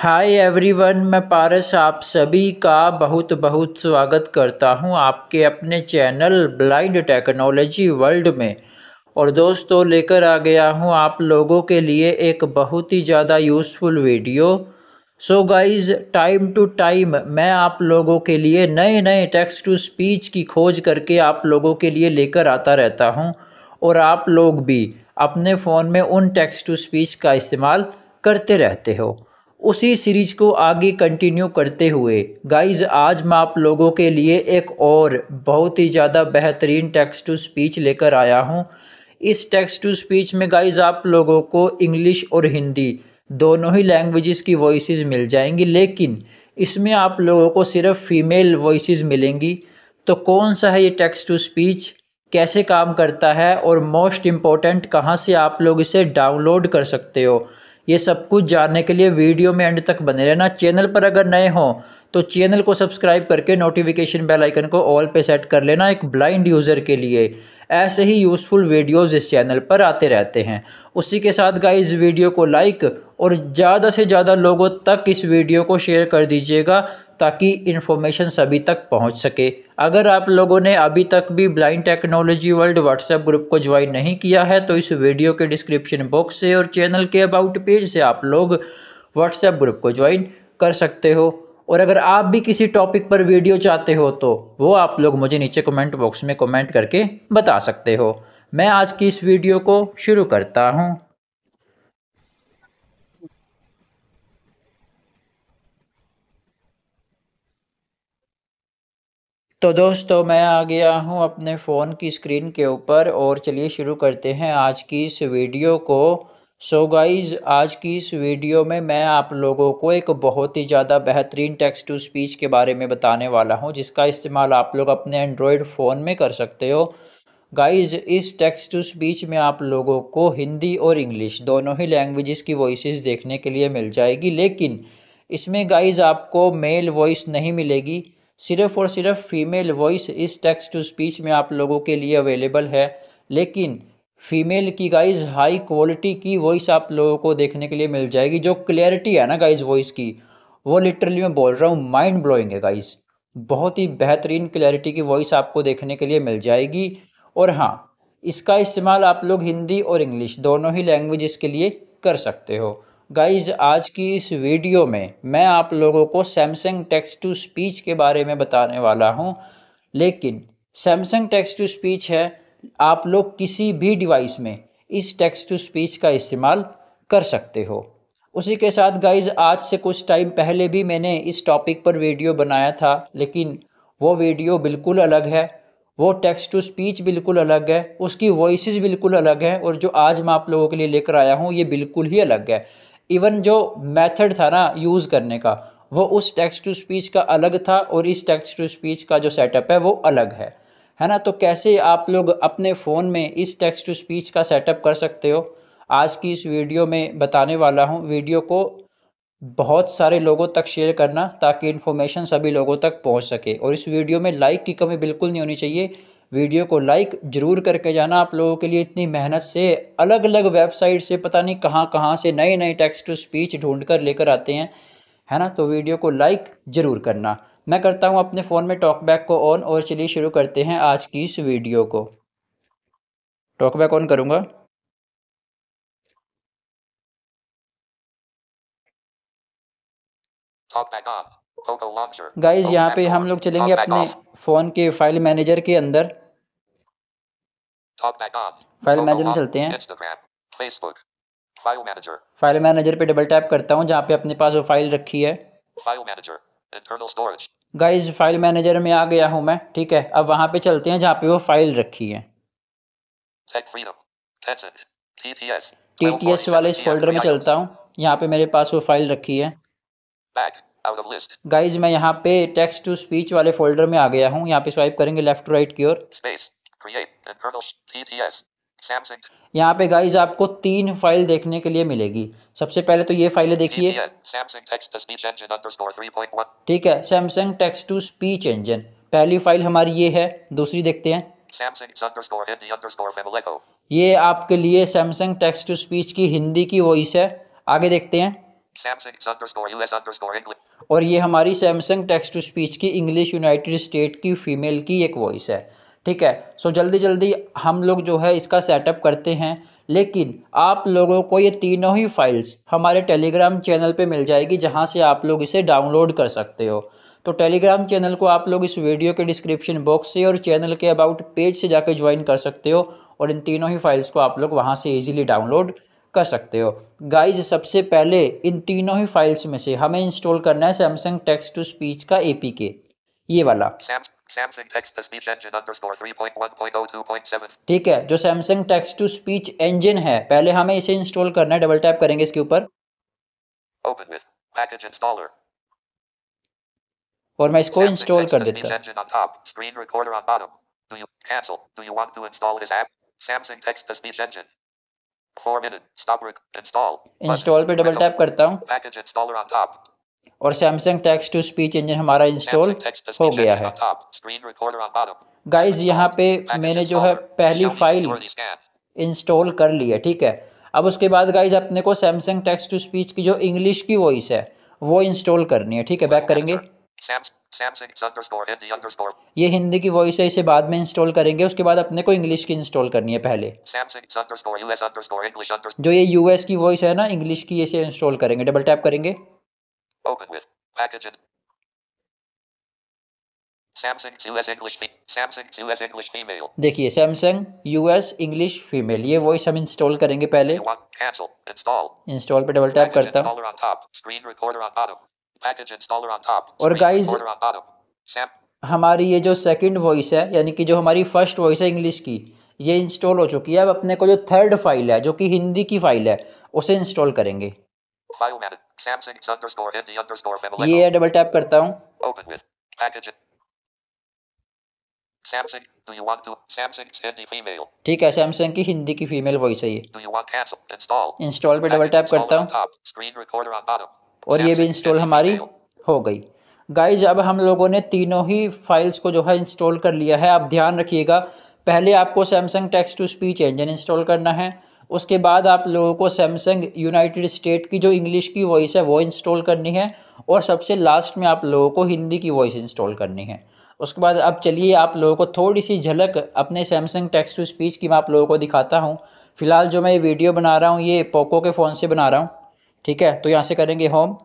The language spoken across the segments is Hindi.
हाय एवरीवन मैं पारस आप सभी का बहुत बहुत स्वागत करता हूं आपके अपने चैनल ब्लाइंड टेक्नोलॉजी वर्ल्ड में और दोस्तों लेकर आ गया हूं आप लोगों के लिए एक बहुत ही ज़्यादा useful video so guys time to time मैं आप लोगों के लिए नए नए टेक्स्ट टू स्पीच की खोज करके आप लोगों के लिए लेकर आता रहता हूँ और आप लोग भी अपने फ़ोन में उन टेक्स्ट टू स्पीच का इस्तेमाल करते रहते हो उसी सीरीज को आगे कंटिन्यू करते हुए गाइज आज मैं आप लोगों के लिए एक और बहुत ही ज़्यादा बेहतरीन टेक्स्ट टू स्पीच लेकर आया हूँ इस टेक्स्ट टू स्पीच में गाइज आप लोगों को इंग्लिश और हिंदी दोनों ही लैंग्वेजेस की वॉइसेस मिल जाएंगी लेकिन इसमें आप लोगों को सिर्फ फीमेल वॉइसेस मिलेंगी तो कौन सा है ये टेक्स्ट टू स्पीच कैसे काम करता है और मोस्ट इम्पॉर्टेंट कहाँ से आप लोग इसे डाउनलोड कर सकते हो ये सब कुछ जानने के लिए वीडियो में एंड तक बने रहना चैनल पर अगर नए हों तो चैनल को सब्सक्राइब करके नोटिफिकेशन बेल आइकन को ऑल पे सेट कर लेना एक ब्लाइंड यूज़र के लिए ऐसे ही यूज़फुल वीडियोज़ इस चैनल पर आते रहते हैं उसी के साथ गाइज वीडियो को लाइक और ज़्यादा से ज़्यादा लोगों तक इस वीडियो को शेयर कर दीजिएगा ताकि इन्फॉर्मेशन सभी तक पहुंच सके अगर आप लोगों ने अभी तक भी blind technology world WhatsApp group को ज्वाइन नहीं किया है तो इस वीडियो के डिस्क्रिप्शन बॉक्स से और चैनल के अबाउट पेज से आप लोग व्हाट्सएप ग्रुप को ज्वाइन कर सकते हो और अगर आप भी किसी टॉपिक पर वीडियो चाहते हो तो वो आप लोग मुझे नीचे कमेंट बॉक्स में कमेंट करके बता सकते हो मैं आज की इस वीडियो को शुरू करता हूँ तो दोस्तों मैं आ गया हूं अपने फ़ोन की स्क्रीन के ऊपर और चलिए शुरू करते हैं आज की इस वीडियो को सो so गाइज़ आज की इस वीडियो में मैं आप लोगों को एक बहुत ही ज़्यादा बेहतरीन टेक्स्ट टू स्पीच के बारे में बताने वाला हूं जिसका इस्तेमाल आप लोग अपने एंड्रॉयड फ़ोन में कर सकते हो गाइज़ इस टेक्स्ट टू स्पीच में आप लोगों को हिंदी और इंग्लिश दोनों ही लैंग्वेजेस की वॉइस देखने के लिए मिल जाएगी लेकिन इसमें गाइज़ आपको मेल वॉइस नहीं मिलेगी सिर्फ और सिर्फ फीमेल वॉइस इस टेक्स्ट टू स्पीच में आप लोगों के लिए अवेलेबल है लेकिन फीमेल की गाइज हाई क्वालिटी की वॉइस आप लोगों को देखने के लिए मिल जाएगी जो क्लियरिटी है ना गाइज वॉइस की वो लिटरली मैं बोल रहा हूँ माइंड ब्लोइंग है गाइज बहुत ही बेहतरीन क्लियरिटी की वॉइस आपको देखने के लिए मिल जाएगी और हाँ इसका इस्तेमाल आप लोग हिंदी और इंग्लिश दोनों ही लैंग्वेज के लिए कर सकते हो गाइज आज की इस वीडियो में मैं आप लोगों को सैमसंग टेक्स्ट टू स्पीच के बारे में बताने वाला हूं लेकिन सैमसंग टेक्स्ट टू स्पीच है आप लोग किसी भी डिवाइस में इस टेक्स्ट टू स्पीच का इस्तेमाल कर सकते हो उसी के साथ गाइज आज से कुछ टाइम पहले भी मैंने इस टॉपिक पर वीडियो बनाया था लेकिन वो वीडियो बिल्कुल अलग है वो टेक्स्ट टू स्पीच बिल्कुल अलग है उसकी वॉइस बिल्कुल अलग है और जो आज मैं आप लोगों के लिए लेकर आया हूँ ये बिल्कुल ही अलग है इवन जो मेथड था ना यूज़ करने का वो उस टेक्स्ट टू स्पीच का अलग था और इस टेक्स्ट टू स्पीच का जो सेटअप है वो अलग है है ना तो कैसे आप लोग अपने फ़ोन में इस टेक्स्ट टू स्पीच का सेटअप कर सकते हो आज की इस वीडियो में बताने वाला हूँ वीडियो को बहुत सारे लोगों तक शेयर करना ताकि इन्फॉर्मेशन सभी लोगों तक पहुँच सके और इस वीडियो में लाइक की कमी बिल्कुल नहीं होनी चाहिए वीडियो को लाइक ज़रूर करके जाना आप लोगों के लिए इतनी मेहनत से अलग अलग वेबसाइट से पता नहीं कहाँ कहाँ से नए नए टेक्स्ट टू स्पीच ढूंढ कर लेकर आते हैं है ना तो वीडियो को लाइक ज़रूर करना मैं करता हूँ अपने फ़ोन में टॉकबैक को ऑन और चलिए शुरू करते हैं आज की इस वीडियो को टॉकबैक ऑन करूँगा गाइज यहाँ पे हम लोग चलेंगे अपने फ़ोन के फाइल मैनेजर के अंदर फाइल मैनेजर में चलते हैं फाइल मैनेजर पे डबल टैप करता हूँ जहाँ पे अपने पास वो फाइल रखी है गाइज फाइल मैनेजर में आ गया हूँ मैं ठीक है अब वहाँ पे चलते हैं जहाँ पे वो फाइल रखी है टी टी एस वाले इस फोल्डर में चलता हूँ यहाँ पे मेरे पास वो फाइल रखी है गाइज मैं यहाँ पे टेक्स्ट टू स्पीच वाले फोल्डर में आ गया हूँ यहाँ पे स्वाइप करेंगे लेफ्ट टू राइट की ओर यहाँ पे गाइज आपको तीन फाइल देखने के लिए मिलेगी सबसे पहले तो ये फाइलें देखिए ठीक है Samsung text to speech engine पहली फाइल हमारी ये है दूसरी देखते हैं ये आपके लिए सैमसंग टेक्स्ट टू स्पीच की हिंदी की वॉइस है आगे देखते हैं और ये हमारी सैमसंग टेक्स्ट टू स्पीच की इंग्लिश यूनाइटेड स्टेट की फीमेल की एक वॉइस है ठीक है सो जल्दी जल्दी हम लोग जो है इसका सेटअप करते हैं लेकिन आप लोगों को ये तीनों ही फाइल्स हमारे टेलीग्राम चैनल पे मिल जाएगी जहाँ से आप लोग इसे डाउनलोड कर सकते हो तो टेलीग्राम चैनल को आप लोग इस वीडियो के डिस्क्रिप्शन बॉक्स से और चैनल के अबाउट पेज से जाकर ज्वाइन कर सकते हो और इन तीनों ही फाइल्स को आप लोग वहाँ से ईजिली डाउनलोड कर सकते हो गाइज सबसे पहले इन तीनों ही फाइल्स में से हमें इंस्टॉल करना है सैमसंग टेक्स्ट टू स्पीच का ए ये वाला oh ठीक है जो Samsung text to speech engine है पहले हमें इसे इंस्टॉल करना है डबल टैप करेंगे इसके ऊपर और मैं इसको इंस्टॉल कर देता हूँ इंस्टॉल पे डबल टैप करता हूँ और Samsung text to speech engine हमारा इंस्टॉल हो गया है गाइज यहाँ पे मैंने जो है पहली फाइल इंस्टॉल कर ली है ठीक है अब उसके बाद गाइज अपने को सैमसंग टेक्स टू स्पीच की जो इंग्लिश की वॉइस है वो इंस्टॉल करनी है ठीक है बैक करेंगे ये हिंदी की वॉइस है इसे बाद में इंस्टॉल करेंगे उसके बाद अपने को इंग्लिश की इंस्टॉल करनी है पहले जो ये यूएस की वॉइस है ना इंग्लिश की इसे इंस्टॉल करेंगे डबल टैप करेंगे Open with package and Samsung US English Samsung US English female. देखिए Samsung US English female. ये voice हम install करेंगे पहले Cancel install. Install पे double tap करता हूँ Installer installer on on on top. top. Screen recorder bottom. Package और guys. हमारी ये जो सेकंड वॉइस है यानी कि जो हमारी फर्स्ट वॉइस है इंग्लिश की ये इंस्टॉल हो चुकी है अब अपने को जो थर्ड फाइल है जो कि हिंदी की फाइल है उसे इंस्टॉल करेंगे ये डबल टैप करता हूँ ठीक है सैमसंग की हिंदी की फीमेल वॉइस है ये इंस्टॉल पे डबल टैप करता हूँ और ये भी इंस्टॉल हमारी हो गई गाइज अब हम लोगों ने तीनों ही फाइल्स को जो है इंस्टॉल कर लिया है आप ध्यान रखिएगा पहले आपको Samsung text to speech engine install करना है उसके बाद आप लोगों को सैमसंग यूनाइटेड स्टेट की जो इंग्लिश की वॉइस है वो इंस्टॉल करनी है और सबसे लास्ट में आप लोगों को हिंदी की वॉइस इंस्टॉल करनी है उसके बाद अब चलिए आप लोगों को थोड़ी सी झलक अपने सैमसंग टेक्स्ट टू स्पीच की मैं आप लोगों को दिखाता हूँ फ़िलहाल जो मैं ये वीडियो बना रहा हूँ ये पोको के फ़ोन से बना रहा हूँ ठीक है तो यहाँ से करेंगे होम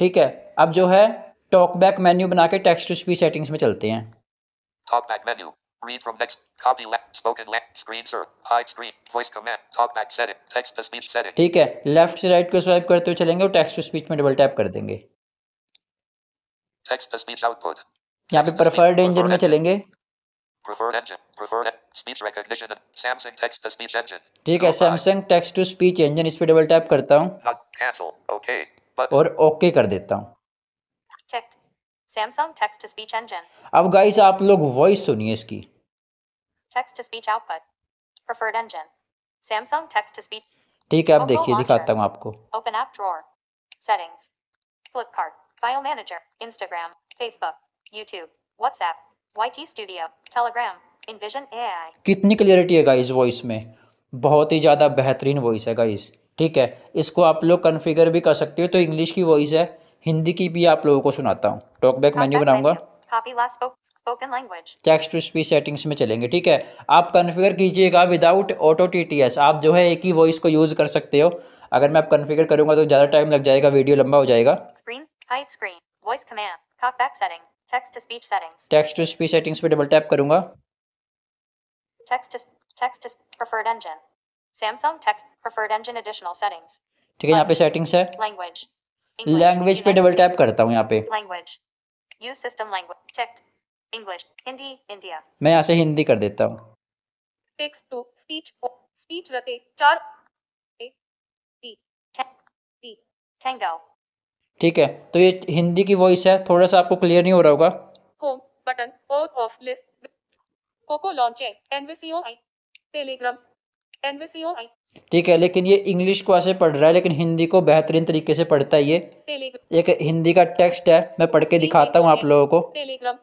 ठीक है अब जो है टॉकबैक मेन्यू बना के टेक्स्ट टू स्पीच सेटिंग्स में चलते हैं Read from next. Copy left. Spoken left. Screen sir. Hide screen. Voice command. Talk back setting. Text to speech setting. ठीक है Left से right को swipe करते हुए चलेंगे और text to speech में double tap कर देंगे Text to speech output. यहाँ पे preferred engine में चलेंगे preferred engine preferred speech recognition samsung text to speech engine ठीक है samsung text to speech engine इस पे डबल टैप करता हूँ cancel okay और ओके okay कर देता हूँ checked Samsung text to speech engine. अब गाइस आप लोग वॉइस सुनिए इसकी text to speech output preferred engine Samsung text to speech ठीक है आप देखिए दिखाता हूं आपको open app drawer settings Flipkart file manager Instagram Facebook YouTube WhatsApp YT Studio Telegram Envision AI कितनी क्लियरिटी है गाइस वॉइस में बहुत ही ज़्यादा बेहतरीन वॉइस है गाइस ठीक है इसको आप लोग कन्फिगर भी कर सकते हो तो इंग्लिश की वॉइस है हिंदी की भी आप लोगों को सुनाता हूँ टॉकबैक मेन्यू बनाऊंगा टेक्स्ट टू स्पीच सेटिंग्स में चलेंगे ठीक है आप कन्फिगर कीजिएगा विदाउट ऑटो टी आप जो है एक ही वॉइस को यूज़ कर सकते हो अगर मैं आप कन्फिगर करूँगा तो ज़्यादा टाइम लग जाएगा वीडियो लंबा हो जाएगा टेक्स्ट टू स्पीच सेटिंग्स पे डबल टैप करूँगा ठीक है यहाँ पे सेटिंग्स है लैंग्वेज लैंग्वेज पे डबल टैप करता हूँ यहाँ पे यूज सिस्टम लैंग्वेज मैं यहाँ से हिंदी कर देता हूँ ठीक है तो ये हिंदी की वॉइस है थोड़ा सा आपको क्लियर नहीं हो रहा होगा होम बटन ऑफ लिस्ट कोको लॉन्च एनवीसीओ टेलीग्राम ठीक है लेकिन ये इंग्लिश को ऐसे पढ़ रहा है लेकिन हिंदी को बेहतरीन तरीके से पढ़ता है ये एक हिंदी का टेक्स्ट है मैं पढ़ के दिखाता हूँ आप लोगों को टेलीग्राम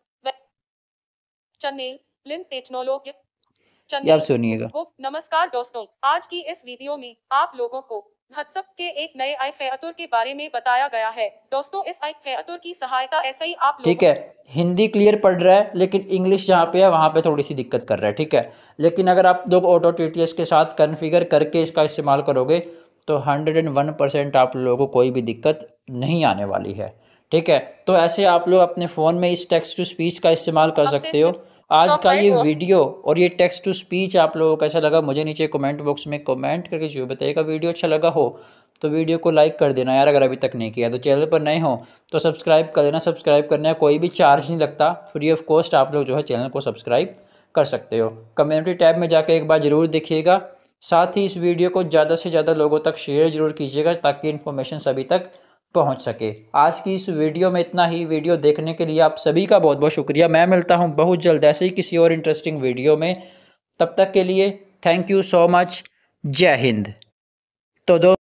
चंद आप सुनिएगा नमस्कार दोस्तों आज की इस वीडियो में आप लोगों को व्हाट्सअप के एक नए आई फेतुर के बारे में बताया गया है दोस्तों इस आई फेतुर की सहायता ऐसे ही आप ठीक है हिंदी क्लियर पढ़ रहा है लेकिन इंग्लिश जहाँ पे है वहाँ पे थोड़ी सी दिक्कत कर रहा है ठीक है लेकिन अगर आप लोग ऑटो टी के साथ कन्फिगर करके इसका इस्तेमाल करोगे तो हंड्रेड एंड वन परसेंट आप लोगों को कोई भी दिक्कत नहीं आने वाली है ठीक है तो ऐसे आप लोग अपने फ़ोन में इस टेक्स्ट टू स्पीच का इस्तेमाल कर सकते हो आज तो का ये वीडियो और ये टेक्स्ट टू स्पीच आप लोगों को कैसा लगा मुझे नीचे कमेंट बॉक्स में कमेंट करके जो बताइएगा वीडियो अच्छा लगा हो तो वीडियो को लाइक कर देना यार अगर अभी तक नहीं किया तो चैनल पर नए हो तो सब्सक्राइब कर देना सब्सक्राइब करने का कोई भी चार्ज नहीं लगता फ्री ऑफ कॉस्ट आप लोग जो है चैनल को सब्सक्राइब कर सकते हो कम्युनिटी टैब में जाकर एक बार ज़रूर देखिएगा साथ ही इस वीडियो को ज़्यादा से ज़्यादा लोगों तक शेयर जरूर कीजिएगा ताकि इन्फॉर्मेशन सभी तक पहुंच सके आज की इस वीडियो में इतना ही वीडियो देखने के लिए आप सभी का बहुत बहुत शुक्रिया मैं मिलता हूं बहुत जल्द ऐसे ही किसी और इंटरेस्टिंग वीडियो में तब तक के लिए थैंक यू सो मच जय हिंद तो दो